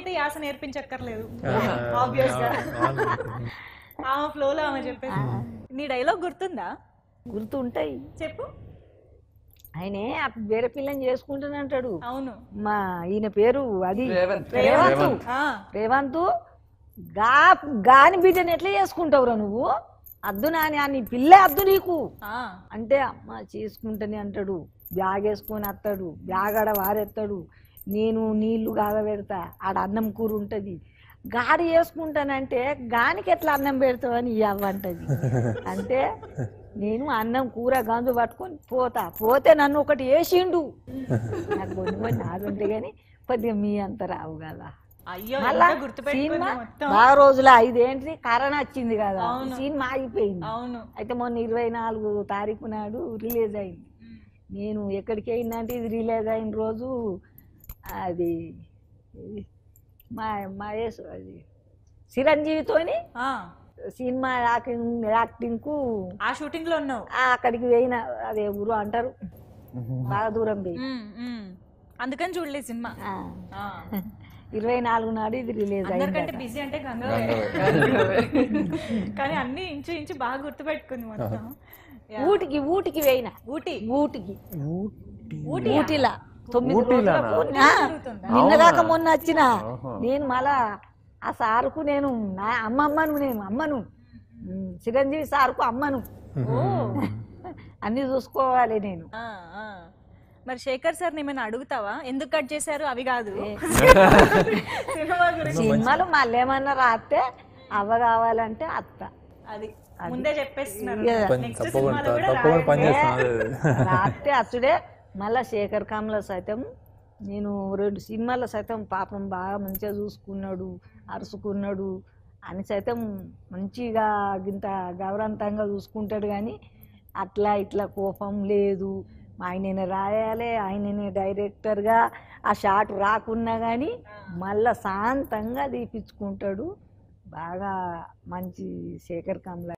అయితే యాస నేర్పించక్కర్లేదు ఫ్లోలో ఆమె చెప్పేసి నీ డైలాగ్ గుర్తుందా గుర్తు ఉంటాయి చెప్పు ఆయనే వేరే పిల్లని చేసుకుంటాను అంటాడు అవును మా ఈయన పేరు అది రేవంతు రేవంత్ గా గాని బిడ్డని ఎట్లా చేసుకుంటావురా నువ్వు అద్దు నాని అని పిల్ల అద్దు నీకు అంటే అమ్మ చేసుకుంటని అంటాడు బ్యాగ్ వేసుకొని అత్తాడు బ్యాగ్ ఆడ వారెత్తాడు నేను నీళ్లు కాగబెడతా ఆడ అన్నం కూర ఉంటుంది గాడి వేసుకుంటానంటే గానికి ఎట్లా అన్నం పెడతావని ఇవ్వంటది అంటే నేను అన్నం కూర గంజు పట్టుకొని పోతా పోతే నన్ను ఒకటి వేసిండు నాకు కొన్ని నాదుంటే కానీ కొద్దిగా మీ అంత రావు కదా మళ్ళా సినిమా ఆ రోజుల ఐదేంటి కరోనా వచ్చింది కదా సినిమా ఆగిపోయింది అయితే మొన్న ఇరవై నాలుగు తారీఖు నాడు రిలీజ్ అయింది నేను ఎక్కడికి అయిందంటే ఇది రిలీజ్ అయిన రోజు అది మా మహేష్ అది చిరంజీవితోని సినిమా యాక్టింగ్ యాక్టింగ్కు ఆ షూటింగ్లో ఉన్నావు అక్కడికి పోయిన అదే ఊరు అంటారు బాగా దూరం పోయి అందుకని చూడలేదు సినిమా ఇరవై నాలుగు నాడు ఇది రిలీజ్ అయింది బిజీ అంటే కానీ అన్ని ఇంచు ఇంచు బాగా గుర్తుపెట్టుకుంది మొత్తం ఊటికి ఊటికి పోయిన ఊటి ఊటికి ఊటిలా తొమ్మిది మొన్న వచ్చిన నేను మళ్ళా ఆ సార్కు నేను నా అమ్మమ్మను నేను అమ్మను చిరంజీవి సార్కు అమ్మను అన్ని చూసుకోవాలి నేను మరి శేఖర్ సార్ ఏమైనా అడుగుతావా ఎందుకు కట్ చేశారు అవి కాదు సినిమాలు మళ్ళీ ఏమన్నా రాస్తే అవ్వ కావాలంటే అత్త అది ముందే చెప్పేస్తున్నారు రాస్తే అసడే మళ్ళా శేఖర్ కామల సైతం నేను రెండు సినిమాల సైతం పాపం బాగా మంచిగా చూసుకున్నాడు అరుసుకున్నాడు అని సైతం మంచిగా ఇంత గౌరవంతంగా చూసుకుంటాడు కానీ అట్లా ఇట్లా కోపం లేదు ఆయననే రాయాలి ఆయననే డైరెక్టర్గా ఆ షాట్ రాకున్నా కానీ మళ్ళా శాంతంగా తీపించుకుంటాడు బాగా మంచి శేఖర్ కమల